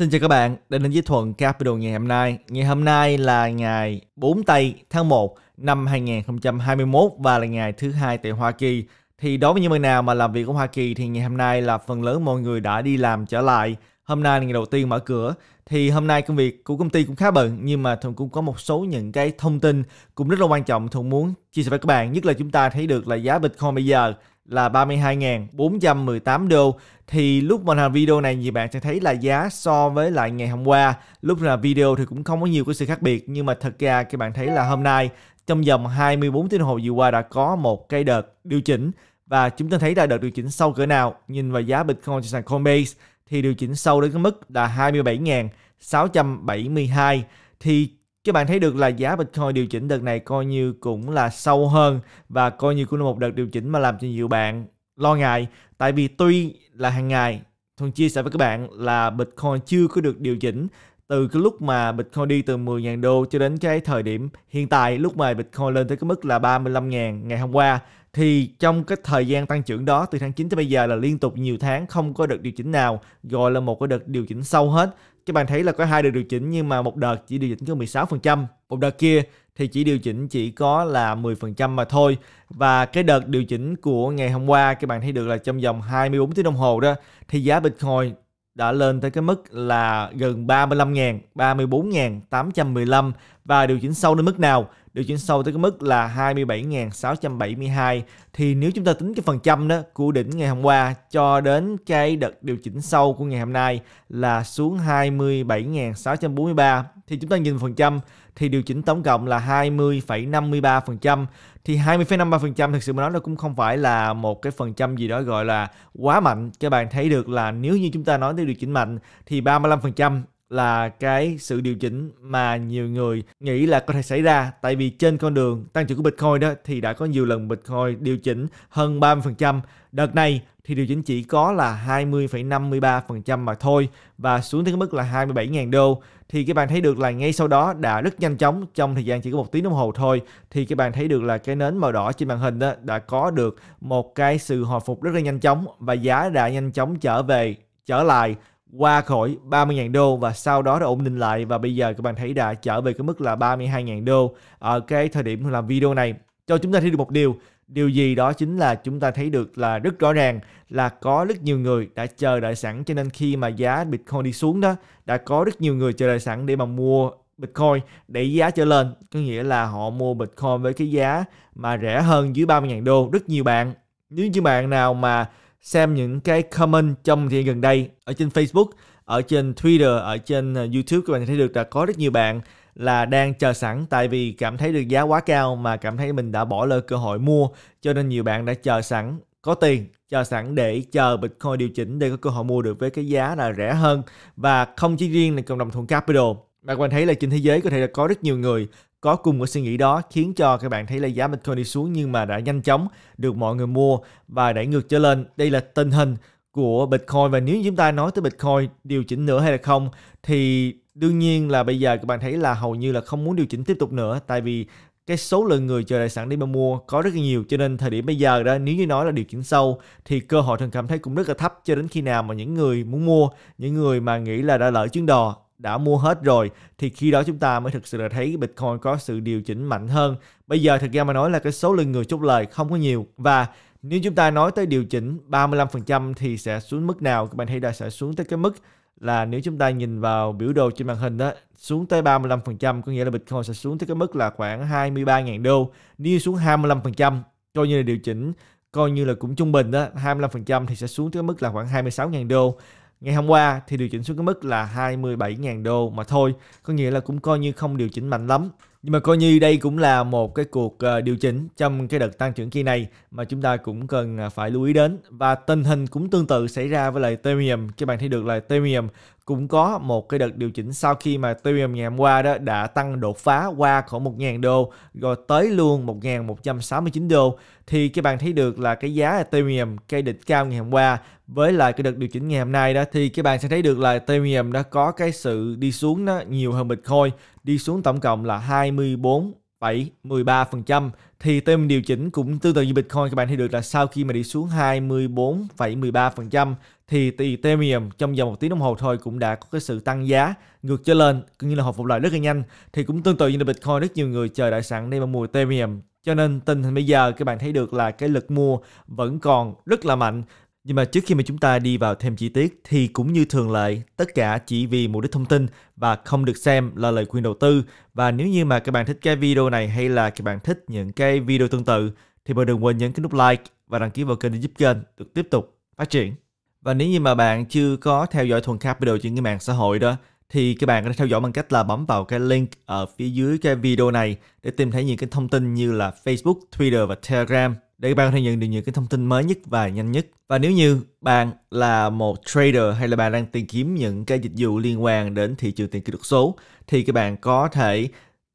Xin chào các bạn, đã đến với Thuận Capital ngày hôm nay. Ngày hôm nay là ngày 4 tây tháng 1 năm 2021 và là ngày thứ hai tại Hoa Kỳ. Thì đối với những người nào mà làm việc ở Hoa Kỳ thì ngày hôm nay là phần lớn mọi người đã đi làm trở lại. Hôm nay là ngày đầu tiên mở cửa thì hôm nay công việc của công ty cũng khá bận nhưng mà Thuận cũng có một số những cái thông tin cũng rất là quan trọng Thuận muốn chia sẻ với các bạn. Nhất là chúng ta thấy được là giá Bitcoin bây giờ là 32.418 đô thì lúc mình làm video này thì bạn sẽ thấy là giá so với lại ngày hôm qua lúc là video thì cũng không có nhiều cái sự khác biệt nhưng mà thật ra các bạn thấy là hôm nay trong vòng 24 tiếng đồng hồ vừa qua đã có một cái đợt điều chỉnh và chúng ta thấy là đợt điều chỉnh sâu cỡ nào nhìn vào giá Bitcoin trên sàn Coinbase thì điều chỉnh sâu đến cái mức là 27.672 thì các bạn thấy được là giá Bitcoin điều chỉnh đợt này coi như cũng là sâu hơn và coi như cũng là một đợt điều chỉnh mà làm cho nhiều bạn lo ngại. Tại vì tuy là hàng ngày, Thuần chia sẻ với các bạn là Bitcoin chưa có được điều chỉnh từ cái lúc mà Bitcoin đi từ 10.000 đô cho đến cái thời điểm hiện tại lúc mà Bitcoin lên tới cái mức là 35.000 ngày hôm qua thì trong cái thời gian tăng trưởng đó từ tháng 9 tới bây giờ là liên tục nhiều tháng không có đợt điều chỉnh nào gọi là một cái đợt điều chỉnh sâu hết các bạn thấy là có hai đợt điều chỉnh nhưng mà một đợt chỉ điều chỉnh có 16%, một đợt kia thì chỉ điều chỉnh chỉ có là 10% mà thôi. Và cái đợt điều chỉnh của ngày hôm qua các bạn thấy được là trong vòng 24 tiếng đồng hồ đó thì giá Bitcoin đã lên tới cái mức là gần 35.000, 34.815 và điều chỉnh sâu đến mức nào? Điều chỉnh sâu tới cái mức là 27.672 thì nếu chúng ta tính cái phần trăm đó của đỉnh ngày hôm qua cho đến cái đợt điều chỉnh sâu của ngày hôm nay là xuống 27.643 thì chúng ta nhìn phần trăm thì điều chỉnh tổng cộng là 20,53% thì 20,53% thực sự mà nói nó cũng không phải là một cái phần trăm gì đó gọi là quá mạnh. Các bạn thấy được là nếu như chúng ta nói tới điều chỉnh mạnh thì 35% là cái sự điều chỉnh mà nhiều người nghĩ là có thể xảy ra tại vì trên con đường tăng trưởng của Bitcoin đó thì đã có nhiều lần Bitcoin điều chỉnh hơn 30%. Đợt này thì điều chỉnh chỉ có là 20,53% mà thôi và xuống tới mức là 27.000 đô thì các bạn thấy được là ngay sau đó đã rất nhanh chóng trong thời gian chỉ có một tiếng đồng hồ thôi thì các bạn thấy được là cái nến màu đỏ trên màn hình đó đã có được một cái sự hồi phục rất là nhanh chóng và giá đã nhanh chóng trở về trở lại qua khỏi 30.000 đô và sau đó đã ổn định lại và bây giờ các bạn thấy đã trở về cái mức là 32.000 đô ở cái thời điểm làm video này cho chúng ta thấy được một điều điều gì đó chính là chúng ta thấy được là rất rõ ràng là có rất nhiều người đã chờ đợi sẵn cho nên khi mà giá Bitcoin đi xuống đó đã có rất nhiều người chờ đợi sẵn để mà mua Bitcoin để giá trở lên có nghĩa là họ mua Bitcoin với cái giá mà rẻ hơn dưới 30.000 đô rất nhiều bạn nếu như bạn nào mà xem những cái comment trong thời gian gần đây ở trên Facebook, ở trên Twitter, ở trên ờ, YouTube các bạn thấy được là có rất nhiều bạn là đang chờ sẵn tại vì cảm thấy được giá quá cao mà cảm thấy mình đã bỏ lỡ cơ hội mua cho nên nhiều bạn đã chờ sẵn có tiền chờ sẵn để chờ Bitcoin điều chỉnh để có cơ hội mua được với cái giá là rẻ hơn và không chỉ riêng là cộng đồng thuận capital mà các bạn thấy là trên thế giới có thể là có rất nhiều người có cùng cái suy nghĩ đó khiến cho các bạn thấy là giá Bitcoin đi xuống nhưng mà đã nhanh chóng được mọi người mua và đẩy ngược trở lên. Đây là tình hình của Bitcoin và nếu chúng ta nói tới Bitcoin điều chỉnh nữa hay là không thì đương nhiên là bây giờ các bạn thấy là hầu như là không muốn điều chỉnh tiếp tục nữa tại vì cái số lượng người chờ đợi sẵn để mà mua có rất là nhiều cho nên thời điểm bây giờ đó nếu như nói là điều chỉnh sâu thì cơ hội thường cảm thấy cũng rất là thấp cho đến khi nào mà những người muốn mua những người mà nghĩ là đã lỡ chuyến đò đã mua hết rồi thì khi đó chúng ta mới thực sự là thấy Bitcoin có sự điều chỉnh mạnh hơn. Bây giờ thực ra mà nói là cái số lượng người chốt lời không có nhiều và nếu chúng ta nói tới điều chỉnh 35% thì sẽ xuống mức nào? Các bạn thấy đã sẽ xuống tới cái mức là nếu chúng ta nhìn vào biểu đồ trên màn hình đó xuống tới 35% có nghĩa là Bitcoin sẽ xuống tới cái mức là khoảng 23.000 đô. Nếu xuống 25% coi như là điều chỉnh coi như là cũng trung bình đó 25% thì sẽ xuống tới mức là khoảng 26.000 đô Ngày hôm qua thì điều chỉnh xuống cái mức là 27.000 đô mà thôi, có nghĩa là cũng coi như không điều chỉnh mạnh lắm. Nhưng mà coi như đây cũng là một cái cuộc ờ, điều chỉnh trong cái đợt tăng trưởng kỳ này mà chúng ta cũng cần ờ, phải lưu ý đến. Và tình hình cũng tương tự xảy ra với lại Ethereum. Các bạn thấy được là Ethereum cũng có một cái đợt điều chỉnh sau khi mà Ethereum ngày hôm qua đó đã tăng đột phá qua khoảng 1.000 đô rồi tới luôn 1.169 đô thì các bạn thấy được là cái giá Ethereum cây đỉnh cao ngày hôm qua với lại cái đợt điều chỉnh ngày hôm nay đó thì các bạn sẽ thấy được là Ethereum đã có cái sự đi xuống đó nhiều hơn Bitcoin đi xuống tổng cộng là 24 7,13% thì tem điều chỉnh cũng tương tự như Bitcoin các bạn thấy được là sau khi mà đi xuống 24,13% thì tỷ Ethereum trong vòng một tiếng đồng hồ thôi cũng đã có cái sự tăng giá ngược trở lên cũng như là hồi phục lại rất là nhanh thì cũng tương tự như là Bitcoin rất nhiều người chờ đại sẵn để mà mua Ethereum cho nên tình hình bây giờ các bạn thấy được là cái lực mua vẫn còn rất là mạnh nhưng mà trước khi mà chúng ta đi vào thêm chi tiết thì cũng như thường lệ, tất cả chỉ vì mục đích thông tin và không được xem là lời khuyên đầu tư. Và nếu như mà các bạn thích cái video này hay là các bạn thích những cái video tương tự thì bạn đừng quên nhấn cái nút like và đăng ký vào kênh để giúp kênh được tiếp tục phát triển. Và nếu như mà bạn chưa có theo dõi Thuần video trên cái mạng xã hội đó thì các bạn có thể theo dõi bằng cách là bấm vào cái link ở phía dưới cái video này để tìm thấy những cái thông tin như là Facebook, Twitter và Telegram để các bạn có thể nhận được những cái thông tin mới nhất và nhanh nhất. Và nếu như bạn là một trader hay là bạn đang tìm kiếm những cái dịch vụ liên quan đến thị trường tiền kỹ thuật số thì các bạn có thể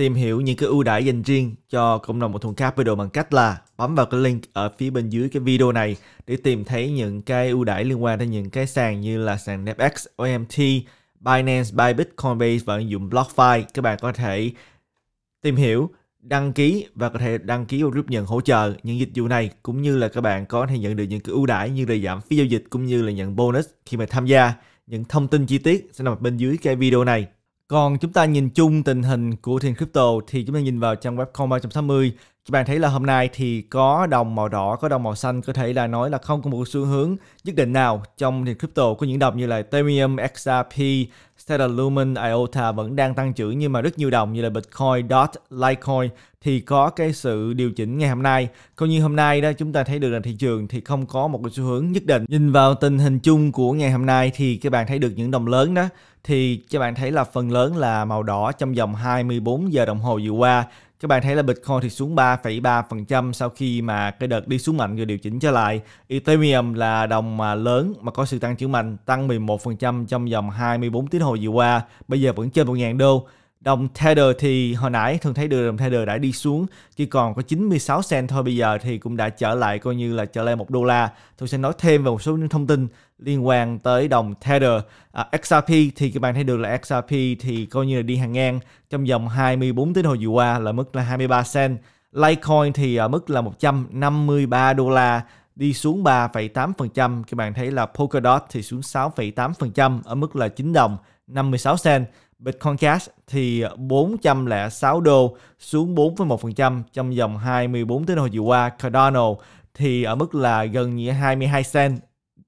tìm hiểu những cái ưu đãi dành riêng cho cộng đồng một thùng capital bằng cách là bấm vào cái link ở phía bên dưới cái video này để tìm thấy những cái ưu đãi liên quan đến những cái sàn như là sàn NetX, OMT, Binance, Bybit, Coinbase và ứng dụng BlockFi. Các bạn có thể tìm hiểu, đăng ký và có thể đăng ký vào group nhận hỗ trợ những dịch vụ này cũng như là các bạn có thể nhận được những cái ưu đãi như là giảm phí giao dịch cũng như là nhận bonus khi mà tham gia. Những thông tin chi tiết sẽ nằm bên dưới cái video này. Còn chúng ta nhìn chung tình hình của thị trường crypto thì chúng ta nhìn vào trang web Coin 360 các bạn thấy là hôm nay thì có đồng màu đỏ, có đồng màu xanh có thể là nói là không có một xu hướng nhất định nào trong thị trường crypto có những đồng như là Ethereum, XRP Stellar Lumen, IOTA vẫn đang tăng trưởng nhưng mà rất nhiều đồng như là Bitcoin, DOT, Litecoin thì có cái sự điều chỉnh ngày hôm nay. Còn như hôm nay đó chúng ta thấy được là thị trường thì không có một cái xu hướng nhất định. Nhìn vào tình hình chung của ngày hôm nay thì các bạn thấy được những đồng lớn đó thì các bạn thấy là phần lớn là màu đỏ trong vòng 24 giờ đồng hồ vừa qua các bạn thấy là Bitcoin thì xuống 3,3% sau khi mà cái đợt đi xuống mạnh rồi điều chỉnh trở lại. Ethereum là đồng mà lớn mà có sự tăng trưởng mạnh, tăng 11% trong vòng 24 tiếng hồi vừa qua, bây giờ vẫn trên 1.000 đô. Đồng Tether thì hồi nãy thường thấy được đồng Tether đã đi xuống chỉ còn có 96 cent thôi bây giờ thì cũng đã trở lại coi như là trở lại một đô la. Tôi sẽ nói thêm về một số những thông tin liên quan tới đồng Tether. À, XRP thì các bạn thấy được là XRP thì coi như là đi hàng ngang trong vòng 24 tiếng hồi vừa qua là mức là 23 cent. Litecoin thì ở mức là 153 đô la đi xuống 3,8%. Các bạn thấy là Polkadot thì xuống 6,8% ở mức là 9 đồng 56 cent. Bitcoin Cash thì 406 đô xuống 4,1% trong vòng 24 tiếng đồng hồ vừa qua. Cardano thì ở mức là gần như 22 cent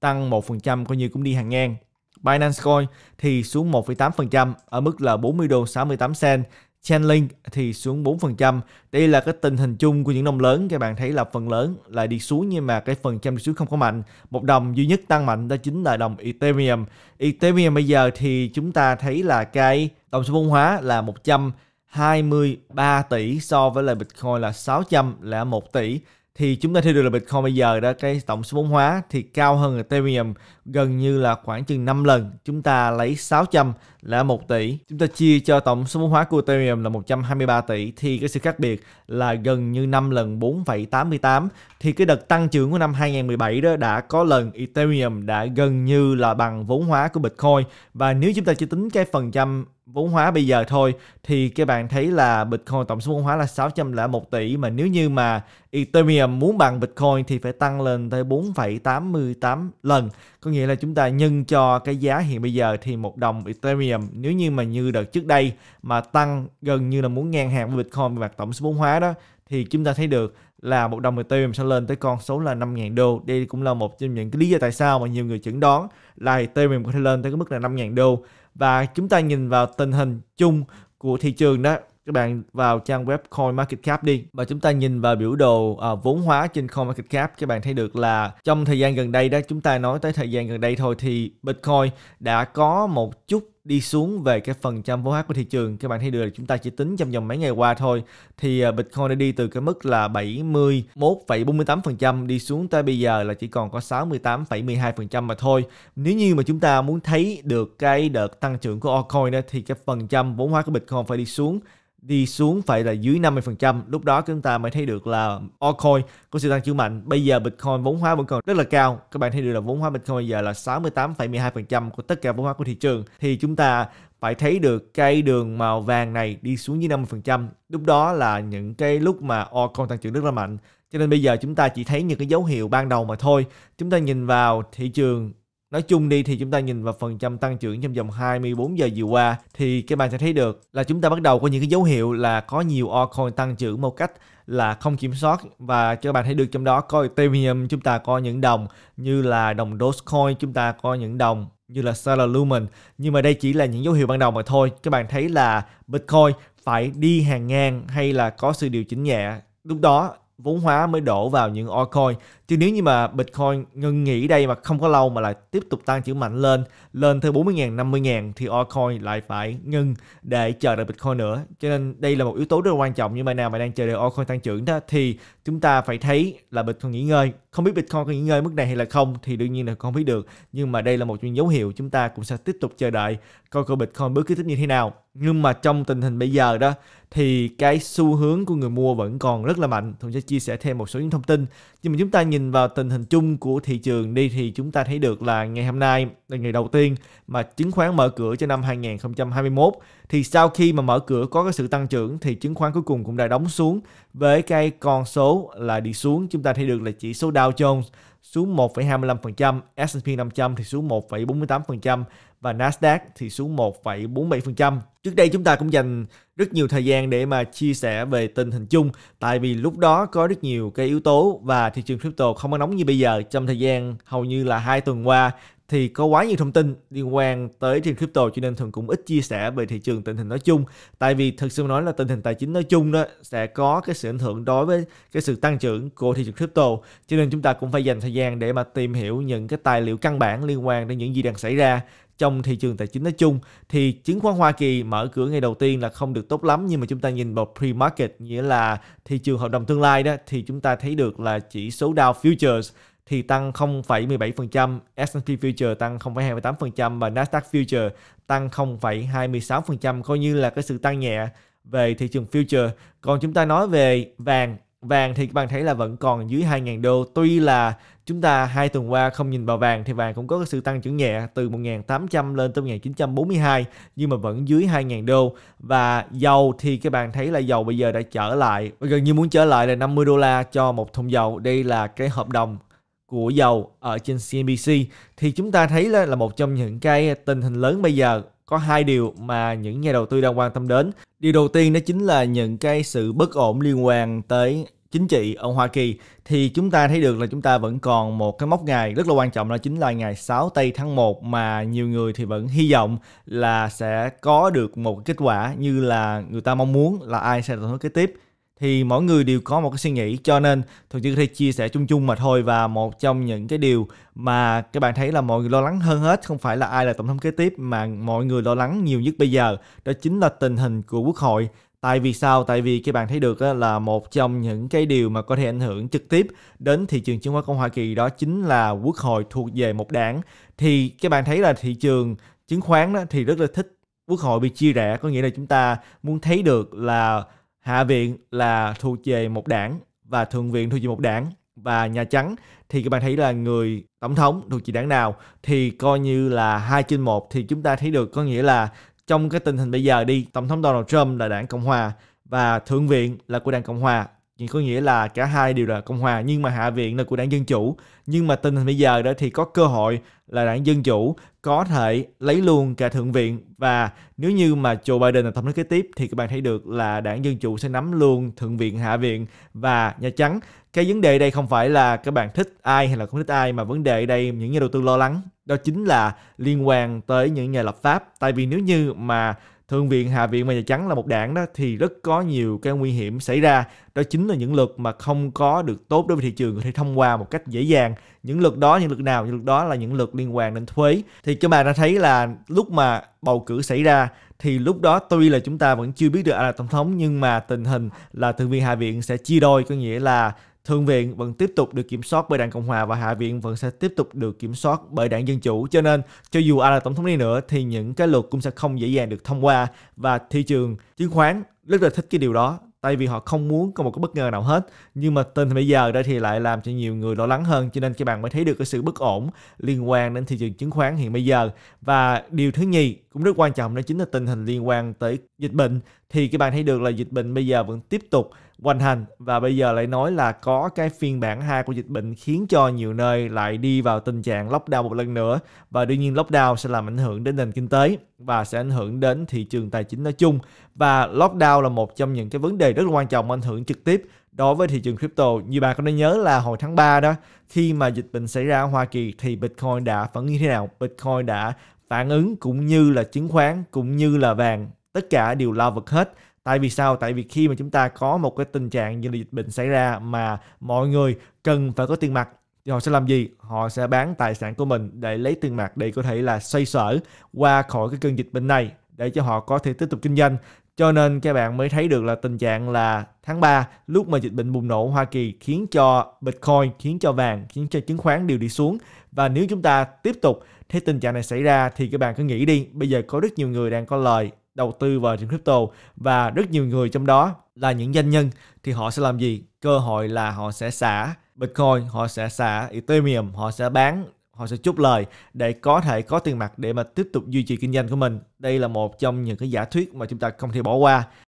tăng 1% coi như cũng đi hàng ngang. Binance Coin thì xuống 1,8% ở mức là 40 đô 68 cent Chainlink thì xuống 4%. Đây là cái tình hình chung của những đồng lớn. Các bạn thấy là phần lớn là đi xuống nhưng mà cái phần trăm đi xuống không có mạnh. Một đồng duy nhất tăng mạnh đó chính là đồng Ethereum. Ethereum bây giờ thì chúng ta thấy là cái đồng số vốn hóa là 123 tỷ so với lại Bitcoin là 600 là 1 tỷ thì chúng ta thấy được là Bitcoin bây giờ đó cái tổng số vốn hóa thì cao hơn Ethereum gần như là khoảng chừng 5 lần. Chúng ta lấy 600 là 1 tỷ. Chúng ta chia cho tổng số vốn hóa của Ethereum là 123 tỷ thì cái sự khác biệt là gần như 5 lần 4,88 thì cái đợt tăng trưởng của năm 2017 đó đã có lần Ethereum đã gần như là bằng vốn hóa của Bitcoin và nếu chúng ta chỉ tính cái phần trăm vốn hóa bây giờ thôi thì các bạn thấy là Bitcoin tổng số vốn hóa là 601 tỷ mà nếu như mà Ethereum muốn bằng Bitcoin thì phải tăng lên tới 4,88 lần. Có nghĩa là chúng ta nhân cho cái giá hiện bây giờ thì một đồng Ethereum nếu như mà như đợt trước đây mà tăng gần như là muốn ngang hàng với Bitcoin về tổng số vốn hóa đó thì chúng ta thấy được là một đồng Ethereum sẽ lên tới con số là 5.000 đô. Đây cũng là một trong những cái lý do tại sao mà nhiều người chẩn đoán là Ethereum có thể lên tới cái mức là 5.000 đô và chúng ta nhìn vào tình hình chung của thị trường đó các bạn vào trang web CoinMarketCap đi và chúng ta nhìn vào biểu đồ à, vốn hóa trên CoinMarketCap các bạn thấy được là trong thời gian gần đây đó chúng ta nói tới thời gian gần đây thôi thì Bitcoin đã có một chút đi xuống về cái phần trăm vốn hóa của thị trường các bạn thấy được là chúng ta chỉ tính trong vòng mấy ngày qua thôi thì à, Bitcoin đã đi từ cái mức là 71,48% đi xuống tới bây giờ là chỉ còn có 68,12% mà thôi nếu như mà chúng ta muốn thấy được cái đợt tăng trưởng của altcoin đó, thì cái phần trăm vốn hóa của Bitcoin phải đi xuống đi xuống phải là dưới 50%, lúc đó chúng ta mới thấy được là altcoin có sự tăng trưởng mạnh. Bây giờ Bitcoin vốn hóa vẫn còn rất là cao. Các bạn thấy được là vốn hóa Bitcoin bây giờ là 68,12% của tất cả vốn hóa của thị trường thì chúng ta phải thấy được cây đường màu vàng này đi xuống dưới 50%. Lúc đó là những cái lúc mà altcoin tăng trưởng rất là mạnh. Cho nên bây giờ chúng ta chỉ thấy những cái dấu hiệu ban đầu mà thôi. Chúng ta nhìn vào thị trường Nói chung đi thì chúng ta nhìn vào phần trăm tăng trưởng trong vòng 24 giờ vừa qua thì các bạn sẽ thấy được là chúng ta bắt đầu có những cái dấu hiệu là có nhiều altcoin tăng trưởng một cách là không kiểm soát và các bạn thấy được trong đó có Ethereum chúng ta có những đồng như là đồng Dogecoin chúng ta có những đồng như là Solar Lumen nhưng mà đây chỉ là những dấu hiệu ban đầu mà thôi các bạn thấy là Bitcoin phải đi hàng ngang hay là có sự điều chỉnh nhẹ lúc đó vốn hóa mới đổ vào những altcoin chứ nếu như mà Bitcoin ngừng nghỉ đây mà không có lâu mà lại tiếp tục tăng trưởng mạnh lên lên tới 40.000 50.000 thì altcoin lại phải ngừng để chờ đợi Bitcoin nữa cho nên đây là một yếu tố rất là quan trọng như mà nào mà đang chờ đợi altcoin tăng trưởng đó thì chúng ta phải thấy là Bitcoin nghỉ ngơi không biết Bitcoin có nghỉ ngơi mức này hay là không thì đương nhiên là không biết được nhưng mà đây là một dấu hiệu chúng ta cũng sẽ tiếp tục chờ đợi coi coi Bitcoin bước kế tiếp như thế nào nhưng mà trong tình hình bây giờ đó thì cái xu hướng của người mua vẫn còn rất là mạnh Thuận sẽ chia sẻ thêm một số những thông tin nhưng mà chúng ta nhìn vào tình hình chung của thị trường đi thì chúng ta thấy được là ngày hôm nay là ngày đầu tiên mà chứng khoán mở cửa cho năm 2021 thì sau khi mà mở cửa có cái sự tăng trưởng thì chứng khoán cuối cùng cũng đã đóng xuống với cái con số là đi xuống chúng ta thấy được là chỉ số Dow Jones xuống 1,25%, S&P 500 thì xuống 1,48%, và Nasdaq thì xuống 1,47%. Trước đây chúng ta cũng dành rất nhiều thời gian để mà chia sẻ về tình hình chung tại vì lúc đó có rất nhiều cái yếu tố và thị trường crypto không có nóng như bây giờ trong thời gian hầu như là hai tuần qua thì có quá nhiều thông tin liên quan tới thị trường crypto cho nên thường cũng ít chia sẻ về thị trường tình hình nói chung tại vì thực sự nói là tình hình tài chính nói chung đó sẽ có cái sự ảnh hưởng đối với cái sự tăng trưởng của thị trường crypto cho nên chúng ta cũng phải dành thời gian để mà tìm hiểu những cái tài liệu căn bản liên quan đến những gì đang xảy ra trong thị trường tài chính nói chung thì chứng khoán Hoa Kỳ mở cửa ngày đầu tiên là không được tốt lắm nhưng mà chúng ta nhìn vào pre-market nghĩa là thị trường hợp đồng tương lai đó thì chúng ta thấy được là chỉ số Dow Futures thì tăng 0,17%, S&P Future tăng 0,28% và Nasdaq Future tăng 0,26% coi như là cái sự tăng nhẹ về thị trường future. Còn chúng ta nói về vàng, vàng thì các bạn thấy là vẫn còn dưới 2.000 đô. Tuy là Chúng ta hai tuần qua không nhìn vào vàng thì vàng cũng có sự tăng trưởng nhẹ từ 1.800 lên tới 1.942 nhưng mà vẫn dưới 2.000 đô. Và dầu thì các bạn thấy là dầu bây giờ đã trở lại, gần như muốn trở lại là 50 đô la cho một thùng dầu. Đây là cái hợp đồng của dầu ở trên CNBC thì chúng ta thấy là, là một trong những cái tình hình lớn bây giờ có hai điều mà những nhà đầu tư đang quan tâm đến. Điều đầu tiên đó chính là những cái sự bất ổn liên quan tới chính trị ở Hoa Kỳ thì chúng ta thấy được là chúng ta vẫn còn một cái mốc ngày rất là quan trọng đó chính là ngày 6 tây tháng 1 mà nhiều người thì vẫn hy vọng là sẽ có được một kết quả như là người ta mong muốn là ai sẽ là tổng thống kế tiếp thì mỗi người đều có một cái suy nghĩ cho nên thường chỉ có thể chia sẻ chung chung mà thôi và một trong những cái điều mà các bạn thấy là mọi người lo lắng hơn hết không phải là ai là tổng thống kế tiếp mà mọi người lo lắng nhiều nhất bây giờ đó chính là tình hình của quốc hội Tại vì sao? Tại vì các bạn thấy được là một trong những cái điều mà có thể ảnh hưởng trực tiếp đến thị trường chứng khoán của Hoa Kỳ đó chính là quốc hội thuộc về một đảng. Thì các bạn thấy là thị trường chứng khoán đó thì rất là thích quốc hội bị chia rẽ, có nghĩa là chúng ta muốn thấy được là hạ viện là thuộc về một đảng và thượng viện thuộc về một đảng và Nhà Trắng thì các bạn thấy là người tổng thống thuộc chỉ đảng nào thì coi như là hai trên một thì chúng ta thấy được có nghĩa là trong cái tình hình bây giờ đi tổng thống Donald Trump là đảng cộng hòa và thượng viện là của đảng cộng hòa nhưng có nghĩa là cả hai đều là cộng hòa nhưng mà hạ viện là của đảng dân chủ nhưng mà tình hình bây giờ đó thì có cơ hội là đảng dân chủ có thể lấy luôn cả thượng viện và nếu như mà Joe Biden là tổng thống kế tiếp thì các bạn thấy được là đảng Dân Chủ sẽ nắm luôn thượng viện, hạ viện và Nhà Trắng. Cái vấn đề đây không phải là các bạn thích ai hay là không thích ai mà vấn đề đây những nhà đầu tư lo lắng đó chính là liên quan tới những nhà lập pháp. Tại vì nếu như mà Thượng viện, Hạ viện và Nhà Trắng là một đảng đó thì rất có nhiều cái nguy hiểm xảy ra. Đó chính là những luật mà không có được tốt đối với thị trường có thể thông qua một cách dễ dàng. Những luật đó, những luật nào, những luật đó là những luật liên quan đến thuế. Thì các bạn đã thấy là lúc mà bầu cử xảy ra thì lúc đó tuy là chúng ta vẫn chưa biết được ai là tổng thống nhưng mà tình hình là thượng viện hạ viện sẽ chia đôi có nghĩa là Thượng viện vẫn tiếp tục được kiểm soát bởi đảng Cộng hòa và Hạ viện vẫn sẽ tiếp tục được kiểm soát bởi đảng Dân Chủ. Cho nên, cho dù ai là tổng thống đi nữa thì những cái luật cũng sẽ không dễ dàng được thông qua và thị trường chứng khoán rất là thích cái điều đó tại vì họ không muốn có một cái bất ngờ nào hết nhưng mà tình bây giờ đây thì lại làm cho nhiều người lo lắng hơn cho nên các bạn mới thấy được cái sự bất ổn liên quan đến thị trường chứng khoán hiện bây giờ và điều thứ nhì cũng rất quan trọng đó chính là tình hình liên quan tới dịch bệnh thì các bạn thấy được là dịch bệnh bây giờ vẫn tiếp tục hoành hành và bây giờ lại nói là có cái phiên bản 2 của dịch bệnh khiến cho nhiều nơi lại đi vào tình trạng lockdown một lần nữa và đương nhiên lockdown sẽ làm ảnh hưởng đến nền kinh tế và sẽ ảnh hưởng đến thị trường tài chính nói chung và lockdown là một trong những cái vấn đề rất là quan trọng ảnh hưởng trực tiếp đối với thị trường crypto. Như bạn có nên nhớ là hồi tháng 3 đó khi mà dịch bệnh xảy ra ở Hoa Kỳ thì Bitcoin đã phản ứng như thế nào? Bitcoin đã phản ứng cũng như là chứng khoán cũng như là vàng tất cả đều lao vực hết tại vì sao tại vì khi mà chúng ta có một cái tình trạng như là dịch bệnh xảy ra mà mọi người cần phải có tiền mặt thì họ sẽ làm gì họ sẽ bán tài sản của mình để lấy tiền mặt để có thể là xoay sở qua khỏi cái cơn dịch bệnh này để cho họ có thể tiếp tục kinh doanh cho nên các bạn mới thấy được là tình trạng là tháng 3 lúc mà dịch bệnh bùng nổ Hoa Kỳ khiến cho Bitcoin, khiến cho vàng, khiến cho chứng khoán đều đi xuống. Và nếu chúng ta tiếp tục thấy tình trạng này xảy ra thì các bạn cứ nghĩ đi, bây giờ có rất nhiều người đang có lời đầu tư vào thị crypto và rất nhiều người trong đó là những doanh nhân thì họ sẽ làm gì? Cơ hội là họ sẽ xả Bitcoin, họ sẽ xả Ethereum, họ sẽ bán họ sẽ chút lời để có thể có tiền mặt để mà tiếp tục duy trì kinh doanh của mình. Đây là một trong những cái giả thuyết mà chúng ta không thể bỏ qua.